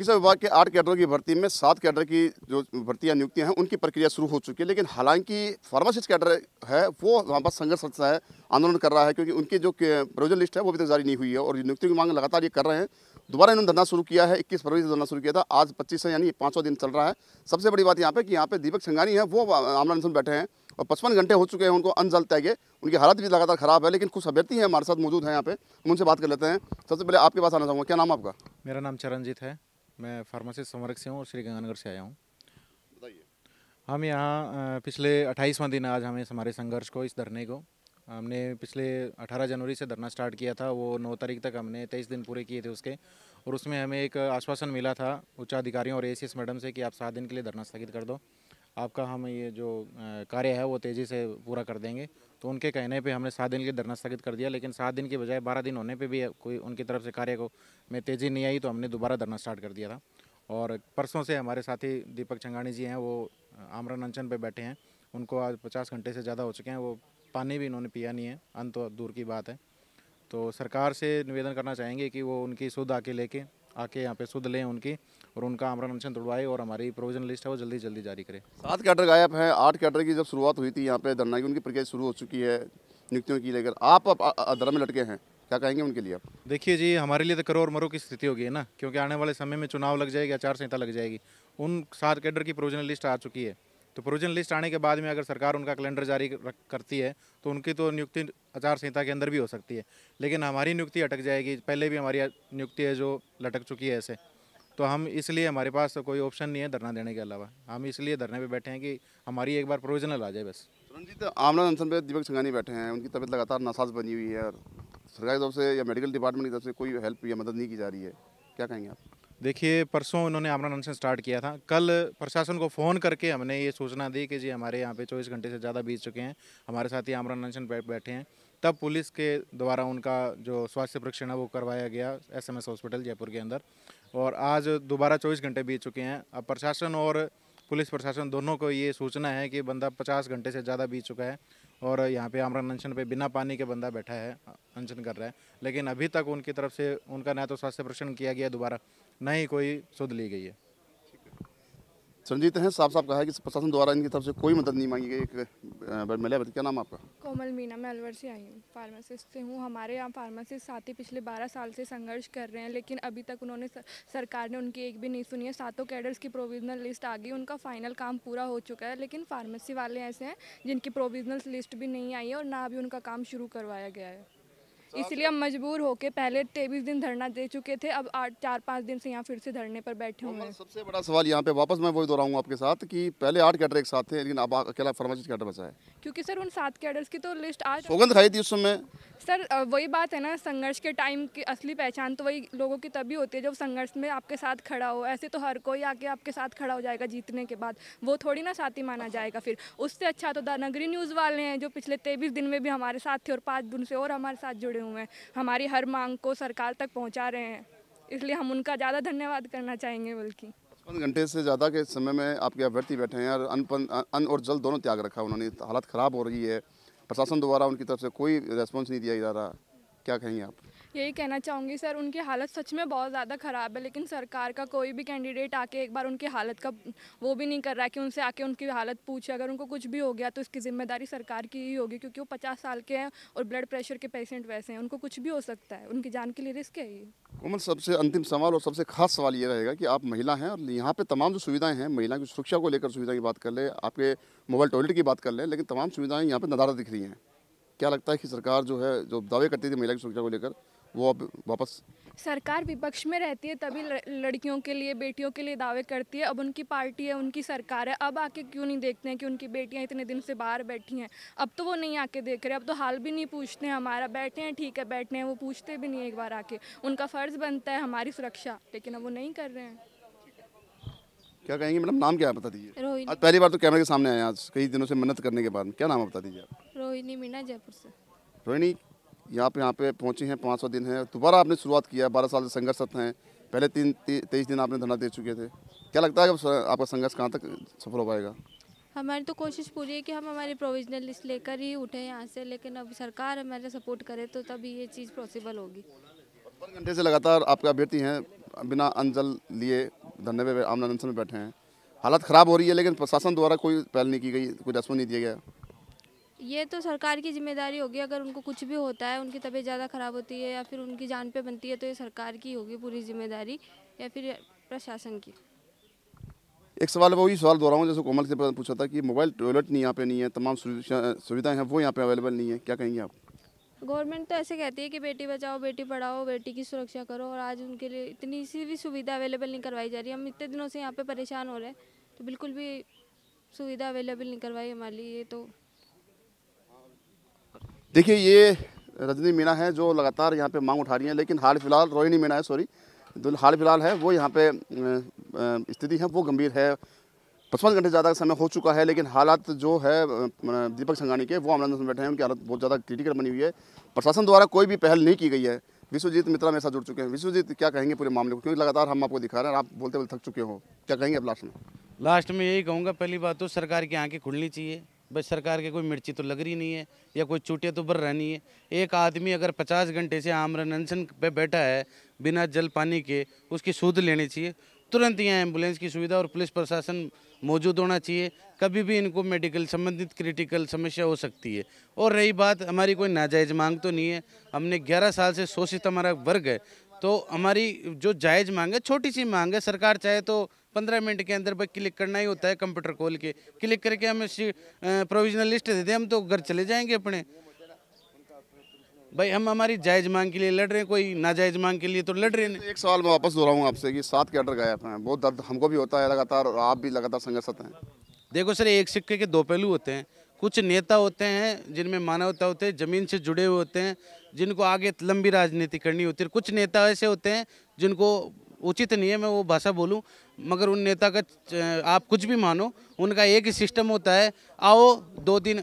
चिकित्सा विभाग के आठ कैडरों की भर्ती में सात कैडर की जो भर्तियाँ नियुक्तियाँ हैं उनकी प्रक्रिया शुरू हो चुकी है लेकिन हालांकि फार्मासिस्ट कैडर है वो वहाँ पर संघर्ष है आंदोलन कर रहा है क्योंकि उनकी जो प्रोविजन लिस्ट है वो अभी तक जारी नहीं हुई है और नियुक्तियों की मांग लगातार ये कर रहे हैं दोबारा इन्होंने धरना शुरू किया है इक्कीस फरवरी से धरना शुरू किया था आज पच्चीस है यानी पाँचों दिन चल रहा है सबसे बड़ी बात यहाँ पर कि यहाँ पे दीपक छंगानी है वो आमला निशन बैठे हैं और पचपन घंटे हो चुके हैं उनको अन जल तैगे उनकी हालत भी लगातार खराब है लेकिन कुछ अभ्यर्थी हैं हमारे साथ मौजूद हैं यहाँ पे हम उनसे बात कर लेते हैं सबसे पहले आपके पास आना चाहूँगा क्या नाम आपका मेरा नाम चरणजीत है मैं फार्मासिस्ट समरक से हूँ और श्री गंगानगर से आया हूँ बताइए हम यहाँ पिछले अट्ठाईसवां दिन आज हमें हमारे संघर्ष को इस धरने को हमने पिछले 18 जनवरी से धरना स्टार्ट किया था वो 9 तारीख तक हमने 23 दिन पूरे किए थे उसके और उसमें हमें एक आश्वासन मिला था उच्चाधिकारियों और ए मैडम से कि आप सात दिन के लिए धरना स्थगित कर दो आपका हम ये जो कार्य है वो तेज़ी से पूरा कर देंगे तो उनके कहने पे हमने सात दिन के धरना स्थगित कर दिया लेकिन सात दिन के बजाय बारह दिन होने पे भी कोई उनकी तरफ से कार्य को में तेज़ी नहीं आई तो हमने दोबारा धरना स्टार्ट कर दिया था और परसों से हमारे साथी दीपक चंगाणी जी हैं वो आमरा नंचन पर बैठे हैं उनको आज पचास घंटे से ज़्यादा हो चुके हैं वो पानी भी इन्होंने पिया नहीं है अंत दूर की बात है तो सरकार से निवेदन करना चाहेंगे कि वो उनकी सुध आके लेके आके यहाँ पे सुध लें उनकी और उनका आमरण अनशन तोड़वाए और हमारी प्रोविजन लिस्ट है वो जल्दी जल्दी जारी करें सात कैडर गायब हैं आठ कैडर की जब शुरुआत हुई थी यहाँ पे धरना की उनकी प्रक्रिया शुरू हो चुकी है नियुक्तियों की लेकर आप धरना में लटके हैं क्या कहेंगे उनके लिए आप देखिए जी हमारे लिए तो करो और मरो की स्थिति होगी है ना क्योंकि आने वाले समय में चुनाव लग जाएगी आचार संहिता लग जाएगी उन सात कैडर की प्रोविजनल लिस्ट आ चुकी है तो प्रोविजन लिस्ट आने के बाद में अगर सरकार उनका कैलेंडर जारी करती है तो उनकी तो नियुक्ति आचार संहिता के अंदर भी हो सकती है लेकिन हमारी नियुक्ति अटक जाएगी पहले भी हमारी नियुक्ति है जो लटक चुकी है ऐसे तो हम इसलिए हमारे पास कोई ऑप्शन नहीं है धरना देने के अलावा हम इसलिए धरने पर बैठे हैं कि हमारी एक बार प्रोविजनल आ जाए बस रंजीत तो आमला अनशन पर दीपक संघानी बैठे हैं उनकी तबीयत लगातार नासाज बनी हुई है और सरकारी तरफ से या मेडिकल डिपार्टमेंट की तरफ से कोई हेल्प या मदद नहीं की जा रही है क्या कहेंगे आप देखिए परसों उन्होंने आमरण अनशन स्टार्ट किया था कल प्रशासन को फ़ोन करके हमने ये सूचना दी कि जी हमारे यहाँ पे 24 घंटे से ज़्यादा बीत चुके हैं हमारे साथ ही आमरण अनशन बैठ बैठे हैं तब पुलिस के द्वारा उनका जो स्वास्थ्य परीक्षण है वो करवाया गया एसएमएस हॉस्पिटल जयपुर के अंदर और आज दोबारा चौबीस घंटे बीत चुके हैं अब प्रशासन और पुलिस प्रशासन दोनों को ये सूचना है कि बंदा पचास घंटे से ज़्यादा बीत चुका है और यहाँ पे आमरा अनशन पे बिना पानी के बंदा बैठा है अनशन कर रहा है लेकिन अभी तक उनकी तरफ से उनका ना तो स्वास्थ्य परीक्षण किया गया दोबारा न ही कोई सुध ली गई है संजीत ने साफ साफ कहा है कि प्रशासन द्वारा इनकी तरफ से कोई मदद नहीं मांगी गई एक क्या नाम आपका कोमल मीना मैं अलवर से आई हूँ फार्मासिस्ट से हूँ हमारे यहाँ फार्मासिस्ट साथी पिछले 12 साल से संघर्ष कर रहे हैं लेकिन अभी तक उन्होंने सरकार ने उनकी एक भी नहीं सुनी है सातों कैडर्स की प्रोविजनल लिस्ट आ गई उनका फाइनल काम पूरा हो चुका है लेकिन फार्मेसी वाले ऐसे हैं जिनकी प्रोविजनल लिस्ट भी नहीं आई है और ना अभी उनका काम शुरू करवाया गया है तो इसलिए हम मजबूर होके पहले तेईस दिन धरना दे चुके थे अब आठ चार पाँच दिन से यहाँ फिर से धरने पर बैठे हुए हैं सबसे बड़ा सवाल यहाँ पे वापस मैं वही दोहराऊंगा आपके साथ कि पहले आठ कैडर एक साथ थे लेकिन अब अकेला फर्माइश कैडर बचा है क्योंकि सर उन सात कैडर्स की तो लिस्ट आज सौगंध खाई थी उस समय सर वही बात है ना संघर्ष के टाइम की असली पहचान तो वही लोगों की तभी होती है जब संघर्ष में आपके साथ खड़ा हो ऐसे तो हर कोई आके आपके साथ खड़ा हो जाएगा जीतने के बाद वो थोड़ी ना साथी माना जाएगा फिर उससे अच्छा तो दानगरी न्यूज़ वाले हैं जो पिछले तेईस दिन में भी हमारे साथ थे और पाँच दिन से और हमारे साथ जुड़े जुड़े हुए हैं हमारी हर मांग को सरकार तक पहुँचा रहे हैं इसलिए हम उनका ज़्यादा धन्यवाद करना चाहेंगे बल्कि पचपन घंटे से ज़्यादा के समय में आपके अभ्यर्थी बैठे हैं और अनपन अन और जल दोनों त्याग रखा उन्होंने हालत ख़राब हो रही है प्रशासन द्वारा उनकी तरफ से कोई रेस्पॉन्स नहीं दिया जा रहा क्या कहेंगे आप यही कहना चाहूँगी सर उनकी हालत सच में बहुत ज़्यादा ख़राब है लेकिन सरकार का कोई भी कैंडिडेट आके एक बार उनकी हालत का वो भी नहीं कर रहा है कि उनसे आके उनकी हालत पूछे अगर उनको कुछ भी हो गया तो इसकी जिम्मेदारी सरकार की ही होगी क्योंकि वो पचास साल के हैं और ब्लड प्रेशर के पेशेंट वैसे हैं उनको कुछ भी हो सकता है उनकी जान के लिए रिस्क है ये कोमल सबसे अंतिम सवाल और सबसे खास सवाल ये रहेगा कि आप महिला हैं और यहाँ पे तमाम जो सुविधाएं हैं महिला की सुरक्षा को लेकर सुविधा की बात कर ले आपके मोबाइल टॉयलेट की बात कर ले लेकिन तमाम सुविधाएं यहाँ पे नदारा दिख रही हैं क्या लगता है कि सरकार जो है जो दावे करती थी महिला की सुरक्षा को लेकर वो अब वापस सरकार विपक्ष में रहती है तभी लड़कियों के लिए बेटियों के लिए दावे करती है अब उनकी पार्टी है उनकी सरकार है अब आके क्यों नहीं देखते हैं कि उनकी बेटियां इतने दिन से बाहर बैठी हैं अब तो वो नहीं आके देख रहे अब तो हाल भी नहीं पूछते हैं हमारा बैठे हैं ठीक है बैठे हैं वो पूछते भी नहीं एक बार आके उनका फ़र्ज़ बनता है हमारी सुरक्षा लेकिन अब वो नहीं कर रहे हैं क्या कहेंगे मैडम मतलब नाम क्या बता दीजिए आज पहली बार तो कैमरे के सामने आए आज कई दिनों से मन्नत करने के बाद क्या नाम बता दीजिए आप रोहिणी मीणा जयपुर से रोहिणी यहाँ पे यहाँ पे पहुँचे हैं पाँच सौ दिन है दोबारा आपने शुरुआत किया है बारह साल से संघर्षरत हैं पहले तीन तेईस दिन आपने धरना दे चुके थे क्या लगता है आपका संघर्ष कहाँ तक सफल हो पाएगा हमारी तो कोशिश पूरी है कि हम हमारी प्रोविजनल लिस्ट लेकर ही उठे यहाँ से लेकिन अब सरकार हमारे सपोर्ट करे तो तभी ये चीज़ पॉसिबल होगी पचपन घंटे से लगातार आपके अभ्यर्थी हैं बिना अंजल लिए धरने आमना में बैठे हैं हालत ख़राब हो रही है लेकिन प्रशासन द्वारा कोई पहल नहीं की गई कोई रस्म नहीं दिया गया ये तो सरकार की जिम्मेदारी होगी अगर उनको कुछ भी होता है उनकी तबीयत ज़्यादा ख़राब होती है या फिर उनकी जान पे बनती है तो ये सरकार की होगी पूरी जिम्मेदारी या फिर प्रशासन की एक सवाल वही सवाल हूँ जैसे कोमल से पूछा था कि मोबाइल टॉयलेट नहीं यहाँ पे नहीं है तमाम सुविधाएँ हैं वो यहाँ पे अवेलेबल नहीं है क्या कहेंगे आप गवर्नमेंट तो ऐसे कहती है कि बेटी बचाओ बेटी पढ़ाओ बेटी की सुरक्षा करो और आज उनके लिए इतनी सी भी सुविधा अवेलेबल नहीं करवाई जा रही हम इतने दिनों से यहाँ पर परेशान हो रहे हैं तो बिल्कुल भी सुविधा अवेलेबल नहीं करवाई हमारे लिए तो देखिए ये रजनी मीणा है जो लगातार यहाँ पे मांग उठा रही हैं लेकिन हाल फिलहाल रोहिणी मीणा है सॉरी जो हाल फिलहाल है वो यहाँ पे स्थिति है वो गंभीर है पचपन घंटे ज़्यादा समय हो चुका है लेकिन हालात जो है दीपक संघानी के वो हम में बैठे हैं उनकी हालत बहुत ज़्यादा क्रिटिकल बनी हुई है प्रशासन द्वारा कोई भी पहल नहीं की गई है विश्वजीत मित्रा मेरे साथ जुड़ चुके हैं विश्वजीत क्या कहेंगे पूरे मामले को क्योंकि लगातार हम आपको दिखा रहे हैं आप बोलते बोलते थक चुके हो क्या कहेंगे आप लास्ट में लास्ट में यही कहूँगा पहली बात तो सरकार की आँखें खुलनी चाहिए भाई सरकार के कोई मिर्ची तो लग रही नहीं है या कोई चूटे तो भर रहा नहीं है एक आदमी अगर पचास घंटे से आमरन अनशन पे बैठा है बिना जल पानी के उसकी सूद लेनी चाहिए तुरंत यहाँ एम्बुलेंस की सुविधा और पुलिस प्रशासन मौजूद होना चाहिए कभी भी इनको मेडिकल संबंधित क्रिटिकल समस्या हो सकती है और रही बात हमारी कोई नाजायज़ मांग तो नहीं है हमने 11 साल से शोषित हमारा वर्ग है तो हमारी जो जायज़ मांग है छोटी सी मांग है सरकार चाहे तो पंद्रह मिनट के अंदर भाई क्लिक करना ही होता है कंप्यूटर खोल के क्लिक करके हमें प्रोविजनल लिस्ट दे दें हम तो घर चले जाएंगे अपने भाई हम हमारी जायज मांग के लिए लड़ रहे हैं कोई नाजायज मांग के लिए तो लड़ रहे हैं एक सवाल मैं वापस दोहराऊँ आपसे कि सात के अंडर गए हैं बहुत दर्द हमको भी होता है लगातार और आप भी लगातार संघर्षत हैं देखो सर एक सिक्के के दो पहलू होते हैं कुछ नेता होते हैं जिनमें मानवता होते हैं ज़मीन से जुड़े हुए होते हैं जिनको आगे लंबी राजनीति करनी होती है कुछ नेता ऐसे होते हैं जिनको उचित नहीं है मैं वो भाषा बोलूं मगर उन नेता का आप कुछ भी मानो उनका एक ही सिस्टम होता है आओ दो दिन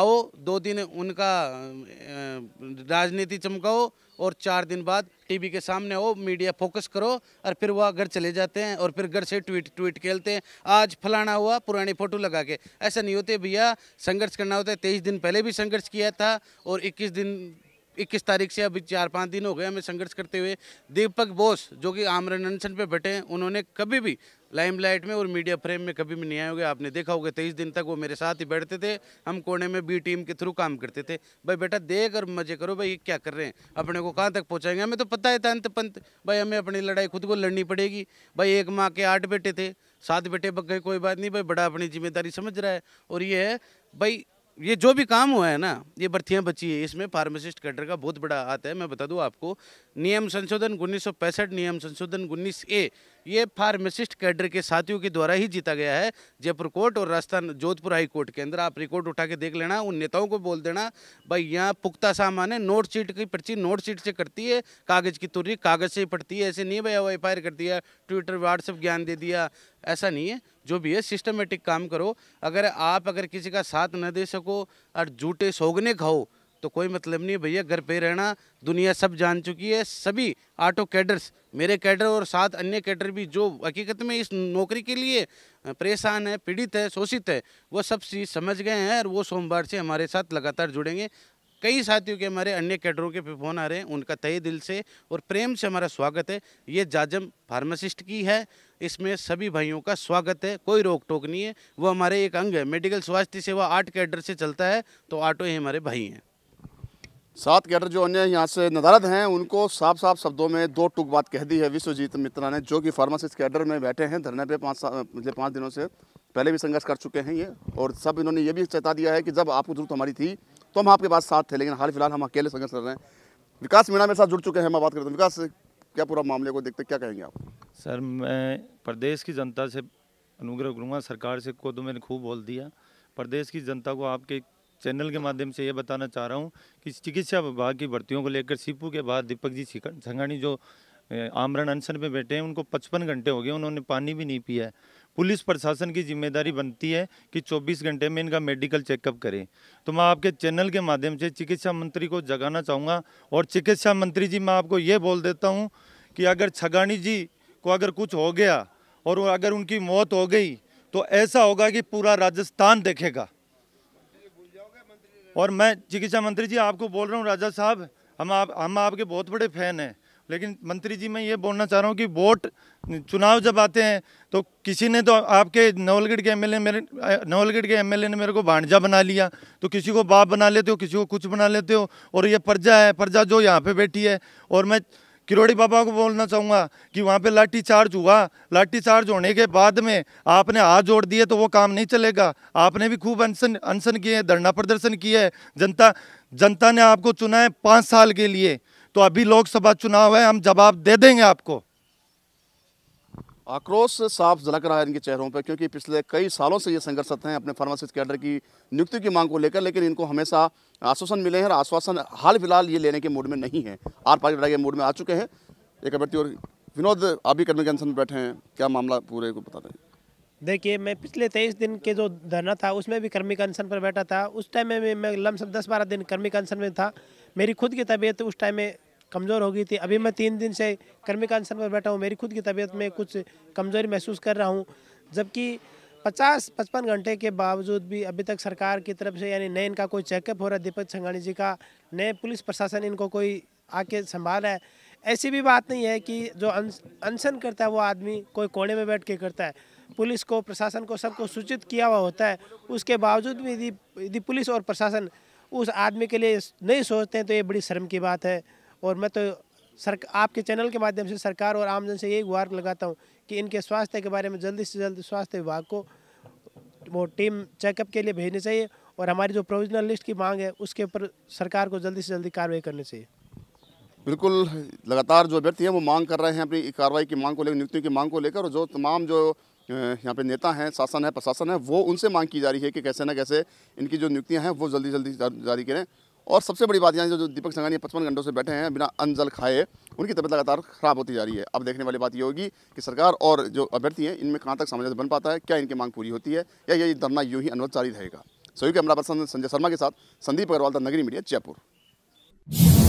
आओ दो दिन उनका राजनीति चमकाओ और चार दिन बाद टीवी के सामने हो मीडिया फोकस करो और फिर वह घर चले जाते हैं और फिर घर से ट्वीट ट्वीट खेलते हैं आज फलाना हुआ पुरानी फ़ोटो लगा के ऐसा नहीं होते भैया संघर्ष करना होता है तेईस दिन पहले भी संघर्ष किया था और इक्कीस दिन इक्कीस तारीख से अभी चार पाँच दिन हो गए हमें संघर्ष करते हुए दीपक बोस जो कि आम रनशन बैठे हैं उन्होंने कभी भी लाइमलाइट में और मीडिया फ्रेम में कभी भी नहीं आए होंगे आपने देखा होगा तेईस दिन तक वो मेरे साथ ही बैठते थे हम कोने में बी टीम के थ्रू काम करते थे भाई बेटा देख और मजे करो भाई ये क्या कर रहे हैं अपने को कहाँ तक पहुँचाएंगे हमें तो पता है तंत पंत भाई हमें अपनी लड़ाई खुद को लड़नी पड़ेगी भाई एक माँ के आठ बेटे थे सात बेटे बग गए कोई बात नहीं भाई बड़ा अपनी जिम्मेदारी समझ रहा है और ये है भाई ये जो भी काम हुआ है ना ये भर्तियाँ बची है इसमें फार्मासिस्ट कैडर का बहुत बड़ा हाथ है मैं बता दूँ आपको नियम संशोधन उन्नीस नियम संशोधन उन्नीस ए ये फार्मेसिस्ट कैडर के साथियों के द्वारा ही जीता गया है जयपुर कोर्ट और राजस्थान जोधपुर हाई कोर्ट के अंदर आप रिकॉर्ड उठा के देख लेना उन नेताओं को बोल देना भाई यहाँ पुख्ता सामान है नोट चीट की पर्ची नोट चीट से करती है कागज़ की तुरी कागज़ से ही पड़ती है ऐसे नहीं भाई अब एफ कर दिया ट्विटर व्हाट्सअप ज्ञान दे दिया ऐसा नहीं है जो भी है सिस्टमेटिक काम करो अगर आप अगर किसी का साथ न दे सको और झूठे सोगने खाओ तो कोई मतलब नहीं भैया घर पे रहना दुनिया सब जान चुकी है सभी ऑटो कैडर्स मेरे कैडर और साथ अन्य कैडर भी जो हकीकत में इस नौकरी के लिए परेशान है पीड़ित है शोषित है वो सब चीज़ समझ गए हैं और वो सोमवार से हमारे साथ लगातार जुड़ेंगे कई साथियों के हमारे अन्य कैडरों के फ़ोन आ रहे हैं उनका तय दिल से और प्रेम से हमारा स्वागत है ये जाजम फार्मासिस्ट की है इसमें सभी भाइयों का स्वागत है कोई रोक टोक नहीं है वो हमारे एक अंग है मेडिकल स्वास्थ्य सेवा आठ कैडर से चलता है तो ऑटो ही हमारे भाई हैं सात कैडर जो अन्य यहाँ से नदारद हैं उनको साफ साफ शब्दों में दो टुक बात कह दी है विश्वजीत मित्रा ने जो कि फार्मासिस्ट कैडर में बैठे हैं धरने पे पाँच पिछले पाँच दिनों से पहले भी संघर्ष कर चुके हैं ये और सब इन्होंने ये भी चेता दिया है कि जब आपको जरूरत हमारी थी तो हम आपके पास साथ थे लेकिन हाल फिलहाल हम अकेले संघर्ष कर रहे हैं विकास मीणा मेरे साथ जुड़ चुके हैं मैं बात करता हूँ विकास क्या पूरा मामले को देखते क्या कहेंगे आप सर मैं प्रदेश की जनता से अनुग्रह करूँगा सरकार से को तो मैंने खूब बोल दिया प्रदेश की जनता को आपके चैनल के माध्यम से ये बताना चाह रहा हूँ कि चिकित्सा विभाग की भर्तियों को लेकर सीपू के बाद दीपक जी संघाणी जो आमरण अनशन पे बैठे हैं उनको पचपन घंटे हो गए उन्होंने पानी भी नहीं पिया है पुलिस प्रशासन की जिम्मेदारी बनती है कि 24 घंटे में इनका मेडिकल चेकअप करें तो मैं आपके चैनल के माध्यम से चिकित्सा मंत्री को जगाना चाहूँगा और चिकित्सा मंत्री जी मैं आपको ये बोल देता हूँ कि अगर छगानी जी को अगर कुछ हो गया और अगर उनकी मौत हो गई तो ऐसा होगा कि पूरा राजस्थान देखेगा और मैं चिकित्सा मंत्री जी आपको बोल रहा हूँ राजा साहब हम आप हम आपके बहुत बड़े फ़ैन हैं लेकिन मंत्री जी मैं ये बोलना चाह रहा हूँ कि वोट चुनाव जब आते हैं तो किसी ने तो आपके नवलगढ़ के एमएलए मेरे नवलगढ़ के एमएलए ने मेरे को भांडजा बना लिया तो किसी को बाप बना लेते हो किसी को कुछ बना लेते हो और ये प्रजा है प्रजा जो यहाँ पे बैठी है और मैं किरोड़ी बाबा को बोलना चाहूँगा कि वहाँ पे लाठी चार्ज हुआ लाठी चार्ज होने के बाद में आपने हाथ जोड़ दिए तो वो काम नहीं चलेगा आपने भी खूब अनशन अनशन किए हैं धरना प्रदर्शन किए है जनता जनता ने आपको चुना है पाँच साल के लिए तो अभी लोकसभा चुनाव है हम जवाब दे देंगे आपको आक्रोश साफ झलक रहा है इनके चेहरों पर क्योंकि पिछले कई सालों से ये संघर्षत हैं अपने फार्मासिस्ट कैडर की नियुक्ति की मांग को लेकर लेकिन इनको हमेशा आश्वासन मिले हैं और आश्वासन हाल फिलहाल ये लेने के मूड में नहीं है आर पार लड़ाई के मूड में आ चुके हैं एक अभ्यर्थी और विनोद आप भी कर्मी कैंसन में बैठे हैं क्या मामला पूरे को बता दें देखिए मैं पिछले तेईस दिन के जो धरना था उसमें भी कर्मी कंसन पर बैठा था उस टाइम में मैं लमसम दस बारह दिन कर्मी कंसन में था मेरी खुद की तबीयत उस टाइम में कमज़ोर हो गई थी अभी मैं तीन दिन से कर्मी कर्मिकांसन पर बैठा हूँ मेरी खुद की तबीयत में कुछ कमज़ोरी महसूस कर रहा हूँ जबकि पचास पचपन घंटे के बावजूद भी अभी तक सरकार की तरफ से यानी नए इनका कोई चेकअप हो रहा है दीपक छंगाणी जी का नए पुलिस प्रशासन इनको कोई आके संभाल रहा है ऐसी भी बात नहीं है कि जो अनशन करता है वो आदमी कोई कोने में बैठ के करता है पुलिस को प्रशासन को सबको सूचित किया हुआ होता है उसके बावजूद भी यदि यदि पुलिस और प्रशासन उस आदमी के लिए नहीं सोचते हैं तो ये बड़ी शर्म की बात है और मैं तो सर आपके चैनल के माध्यम से सरकार और आमजन से यही गुहार लगाता हूँ कि इनके स्वास्थ्य के बारे में जल्दी से जल्द स्वास्थ्य विभाग को वो टीम चेकअप के लिए भेजनी चाहिए और हमारी जो प्रोविजनल लिस्ट की मांग है उसके ऊपर सरकार को जल्दी से जल्दी कार्रवाई करनी चाहिए बिल्कुल लगातार जो व्यक्ति हैं वो मांग कर रहे हैं अपनी कार्रवाई की मांग को लेकर नियुक्तियों की मांग को लेकर और जो तमाम जो यहाँ पे नेता हैं शासन है प्रशासन है वो उनसे मांग की जा रही है कि कैसे ना कैसे इनकी जो नियुक्तियाँ हैं वो जल्दी जल्दी जारी करें और सबसे बड़ी बात यहाँ जो, जो दीपक संघानी पचपन घंटों से बैठे हैं बिना अंजल खाए उनकी तबीयत लगातार खराब होती जा रही है अब देखने वाली बात ये होगी कि सरकार और जो अभ्यर्थी हैं इनमें कहाँ तक सामंजस्य बन पाता है क्या इनकी मांग पूरी होती है या ये धरना यूँ ही अनुरोध जारी रहेगा सभी कैमरा पर्सन संजय शर्मा के साथ संदीप अग्रवाल द नगरी मीडिया जयपुर